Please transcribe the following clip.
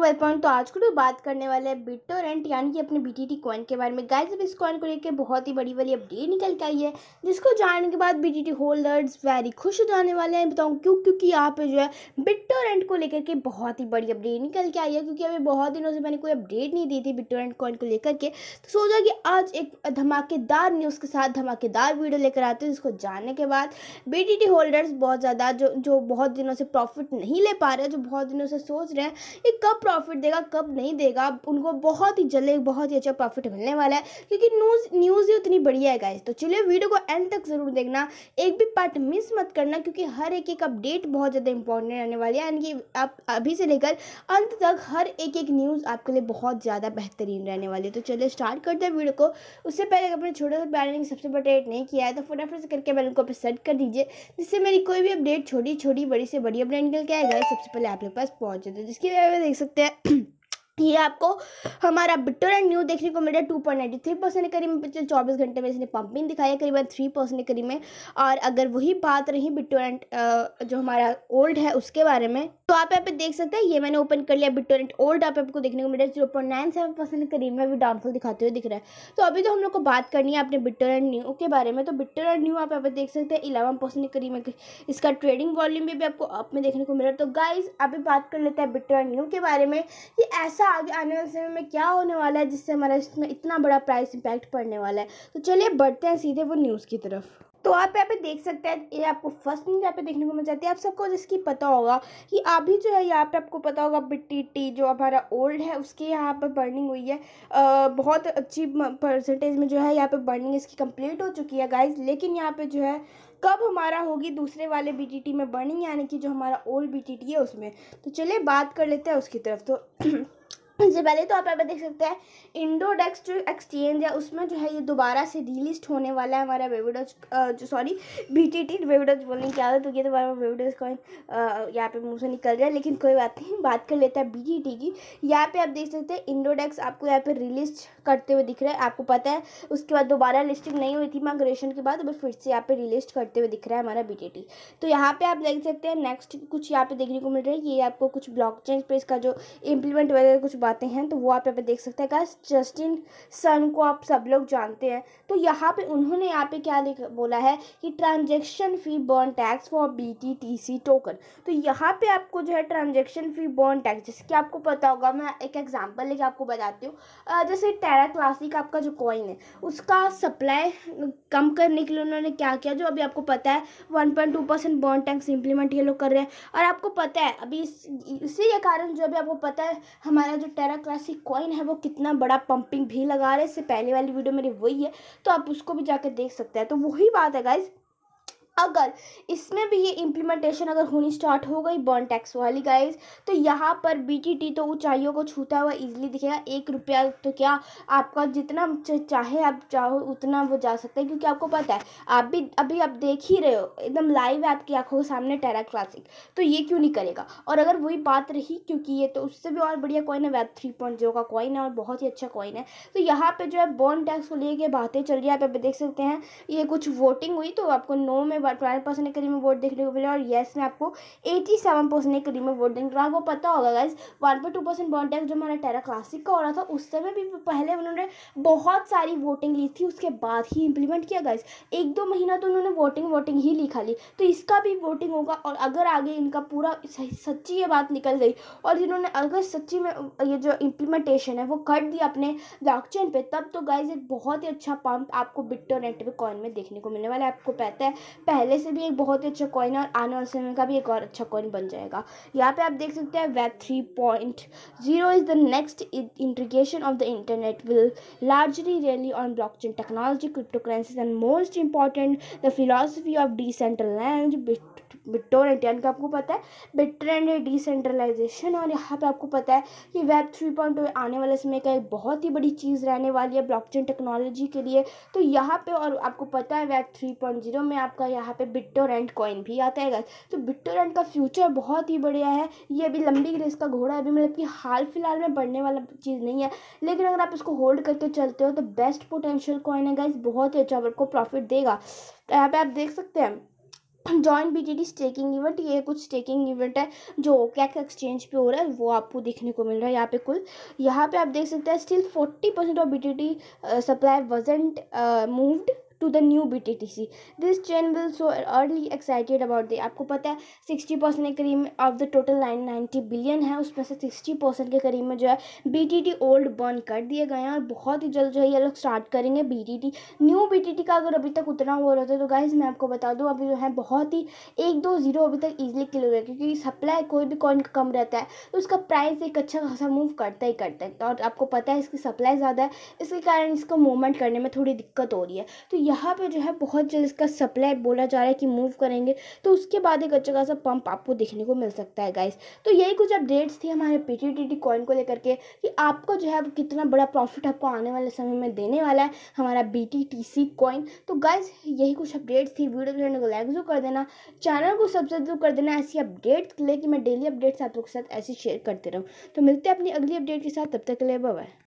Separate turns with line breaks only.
वेलपॉइंट तो आज को भी तो बात करने वाले हैं बिट यानी कि अपने बीटीटी कॉइन के बारे में गाइस अब इस कॉइन को लेकर बहुत ही बड़ी वाली अपडेट निकल के आई है जिसको जानने के बाद बीटीटी होल्डर्स वेरी खुश हो जाने वाले हैं बताऊँ क्यों क्योंकि यहाँ पे जो है बिट रेंट को लेकर के बहुत ही बड़ी अपडेट निकल के आई है क्योंकि अभी बहुत दिनों से मैंने कोई अपडेट नहीं दी थी बिट रेंट कॉइन को लेकर के तो सोचा कि आज एक धमाकेदार न्यूज़ के साथ धमाकेदार वीडियो लेकर आते हैं जिसको जानने के बाद बी होल्डर्स बहुत ज़्यादा जो जो बहुत दिनों से प्रॉफिट नहीं ले पा रहे जो बहुत दिनों से सोच रहे हैं कि कब प्रॉफिट देगा कब नहीं देगा उनको बहुत ही जल्द बहुत ही अच्छा प्रॉफिट मिलने वाला है क्योंकि न्यूज़ न्यूज़ ही उतनी बढ़िया है गाइज तो चलिए वीडियो को एंड तक ज़रूर देखना एक भी पार्ट मिस मत करना क्योंकि हर एक एक अपडेट बहुत ज़्यादा इंपॉर्टेंट रहने वाली है यानी कि आप अभी से लेकर अंत तक हर एक एक न्यूज़ आपके लिए बहुत ज़्यादा बेहतरीन रहने वाली है तो चलिए स्टार्ट करते हैं वीडियो को उससे पहले अपने छोटे से प्यारे ने सबसे अपडेट नहीं किया है तो फटाफट से करके बैलन को आप सेट कर दीजिए जिससे मेरी कोई भी अपडेट छोटी छोटी बड़ी से बड़ी अपडेट निकल के आएगा सबसे पहले आप लोग पास पहुँच जाते जिसकी वजह देख सकते って ये आपको हमारा बिट्टो एंड न्यू देखने को मिल रहा है two point ninety three percent के करीब पिछले चौबीस घंटे में इसने पंपिंग दिखाई है करीबन थ्री परसेंट के करीब में और अगर वही बात रही बिट्टो एंड जो हमारा ओल्ड है उसके बारे में तो आप यहाँ पे देख सकते हैं ये मैंने ओपन कर लिया बिट्टो एंड ओल्ड आप आपको देखने को मिला zero point nine seven percent के करीब में भी डाउनफॉल दिखाते हुए दिख रहा है तो अभी तो हम लोग को बात करनी है अपने बिट्टो एंड न्यू के बारे में तो बिट्टो एंड न्यू आप यहाँ पे देख सकते हैं इलेवन परसेंट के करीब में इसका ट्रेडिंग वॉल्यूम भी आपको अप में देखने को मिल रहा है तो गाइज अभी बात कर लेते हैं बिट्टो एंड न्यू के बारे में ये ऐसा पता आगे आने वाले समय में क्या होने वाला है जिससे हमारा इसमें इतना बड़ा प्राइस इम्पैक्ट पड़ने वाला है तो चलिए बढ़ते हैं सीधे वो न्यूज़ की तरफ तो आप यहाँ पे देख सकते हैं ये आपको फर्स्ट न्यूज यहाँ पे देखने को मिल जाती है आप सबको जिसकी पता होगा कि अभी जो है यहाँ पे आपको पता होगा बिट्टी टी जो हमारा ओल्ड है उसके यहाँ पर बर्निंग हुई है आ, बहुत अच्छी परसेंटेज में जो है यहाँ पे बर्निंग इसकी कंप्लीट हो चुकी है गाइज लेकिन यहाँ पर जो है कब हमारा होगी दूसरे वाले बी में बर्निंग यानी कि जो हमारा ओल्ड बी है उसमें तो चलिए बात कर लेते हैं उसकी तरफ तो सबसे पहले तो आप यहाँ पर देख सकते हैं इंडो जो एक्सचेंज है उसमें जो है ये दोबारा से रिलिस्ट होने वाला है हमारा वेविडोज जो सॉरी बी टी टी वेविडोज बोलने की आदत होगी तो हमारा वेविडोज कॉइन यहाँ पे मुँह से निकल रहा है लेकिन कोई बात नहीं बात कर लेते हैं बी टी टी की यहाँ पे आप देख सकते हैं इंडोडेक्स आपको यहाँ पे रिलिस्ट करते हुए दिख रहा है आपको पता है उसके बाद दोबारा लिस्टिंग नहीं हुई थी माइग्रेशन के बाद बस फिर से यहाँ पे रिलिस्ट करते हुए दिख रहा है हमारा बी टी टी तो यहाँ पे आप देख सकते हैं नेक्स्ट कुछ यहाँ पे देखने को मिल रहा है ये आपको कुछ ब्लॉक चेंज पे इसका जो इम्प्लीमेंट वगैरह कुछ बातें हैं तो वो आप यहाँ पे देख सकते हैं गाइस जस्टिन सन को आप सब लोग जानते हैं तो यहाँ पे उन्होंने यहाँ पे क्या बोला है कि transaction fee burn tax for B T T C token तो यहाँ पे आपको जो है ट्रांजेक्शन फ़ी बर्न टैक्स जैसे कि आपको पता होगा मैं एक एग्जाम्पल लेके आपको बताती हूँ जैसे टेरा क्लासिक आपका जो कॉइन है उसका सप्लाई कम करने के लिए उन्होंने क्या किया जो अभी आपको पता है one point two percent bond tax implement ये लोग कर रहे हैं और आपको पता है अभी इस इसी के कारण जो अभी आपको पता है हमारा जो टेरा क्लासिक कॉइन है वो कितना बड़ा पंपिंग भी लगा रहे इससे पहले वाली वीडियो मेरी वही है तो आप उसको भी जाकर देख सकते हैं तो वही बात है गाइज़ अगर इसमें भी ये इम्प्लीमेंटेशन अगर होनी स्टार्ट हो गई बॉन्ड टैक्स वाली गाइज तो यहाँ पर बीटीटी तो ऊंचाइयों को छूता हुआ इजीली दिखेगा एक रुपया तो क्या आपका जितना चाहे आप चाहो उतना वो जा सकता है क्योंकि आपको पता है आप भी अभी आप देख ही रहे हो एकदम लाइव है आपकी आँखों के सामने टेरा क्लासिक तो ये क्यों नहीं करेगा और अगर वही बात रही क्योंकि ये तो उससे भी और बढ़िया कॉइन है वेब थ्री पॉइंट जीरो का कॉइन है और बहुत ही अच्छा कॉइन है तो यहाँ पर जो है बॉन्ड टैक्स को लेकर बातें चल रही है आप देख सकते हैं ये कुछ वोटिंग हुई तो आपको नो में ट्वेल्व परसेंट के करीब में वोट देखने को मिले और येस में आपको एटी सेवन परसेंट के करीब में वोट देखने को आपको पता होगा guys one point two percent bond tax जो हमारा टेरा क्लासिक का हो रहा था उस समय भी पहले उन्होंने बहुत सारी वोटिंग ली थी उसके बाद ही इम्प्लीमेंट किया गाइज एक दो महीना तो उन्होंने वोटिंग वोटिंग ही लिखा ली तो इसका भी वोटिंग होगा और अगर आगे इनका पूरा सच्ची ये बात निकल गई और इन्होंने अगर सच्ची में ये जो इम्प्लीमेंटेशन है वो कर दिया अपने ब्लॉकचेन पे तब तो गाइज एक बहुत ही अच्छा पंप आपको बिट्टो नेटवर्क कॉइन में देखने को मिलने वाला है आपको पता है पहले से भी एक बहुत ही अच्छा कॉइन है और आने वाले समय का भी एक और अच्छा कॉइन बन जाएगा यहाँ पे आप देख सकते हैं web three point zero is the next iteration of the internet will largely rely on blockchain technology cryptocurrencies and most important the philosophy of decentralization BitTorrent का आपको पता है bit trend है decentralisation और यहाँ पे आपको पता है कि वेब थ्री पॉइंट आने वाले समय का एक बहुत ही बड़ी चीज़ रहने वाली है ब्लॉकचेन टेक्नोलॉजी के लिए तो यहाँ पे और आपको पता है वेब थ्री पॉइंट जीरो में आपका यहाँ पे बिट्टो रेंट कॉइन भी आता है तो बिट्टो रेंट का फ्यूचर बहुत ही बढ़िया है ये अभी लंबी रेस का घोड़ा है अभी मतलब कि हाल फिलहाल में बढ़ने वाला चीज़ नहीं है लेकिन अगर आप इसको होल्ड करके चलते हो तो बेस्ट पोटेंशियल कॉइन है गाइज बहुत ही अच्छा आपको प्रॉफिट देगा तो यहाँ पे आप देख सकते हैं joint B T staking event ये कुछ स्टेकिंग इवेंट है जो कैक एक्सचेंज पे हो रहा है वो आपको देखने को मिल रहा है यहाँ पे कुल यहाँ पे आप देख सकते हैं still forty percent of B T supply wasn't moved to the new B T T C this chain will so early excited about the आपको पता है सिक्सटी परसेंट के करीब of the total nine ninety billion है उसमें से sixty percent के करीब में जो है B T T old burn कर दिए गए हैं और बहुत ही जल्द जो है ये लोग स्टार्ट करेंगे B T T new B T T का अगर अभी तक उतना हो रहा था तो गाइज मैं आपको बता दूँ अभी जो है बहुत ही एक दो जीरो अभी तक ईजिली क्लियर है क्योंकि सप्लाई कोई भी कॉइन का कम रहता है तो उसका प्राइस एक अच्छा खासा मूव करता ही करता है और आपको पता है इसकी सप्लाई ज़्यादा है इसके कारण इसको मूवमेंट करने में थोड़ी दिक्कत हो रही है तो यहाँ पे जो है बहुत जल्द इसका सप्लाई बोला जा रहा है कि मूव करेंगे तो उसके बाद एक अच्छा खासा पंप आपको देखने को मिल सकता है गाइस तो यही कुछ अपडेट्स थी हमारे पी टी कॉइन को लेकर के कि आपको जो है कितना बड़ा प्रॉफिट आपको आने वाले समय में देने वाला है हमारा बी टी कॉइन तो गाइस यही कुछ अपडेट्स थी वीडियो देखने को लाइक जरूर कर देना चैनल को सब्सक्राइब जरूर कर देना ऐसी अपडेट्स के लिए कि मैं डेली अपडेट्स आप लोग के साथ ऐसे शेयर करते रहूँ तो मिलते हैं अपनी अगली अपडेट के साथ तब तक के लिए बाय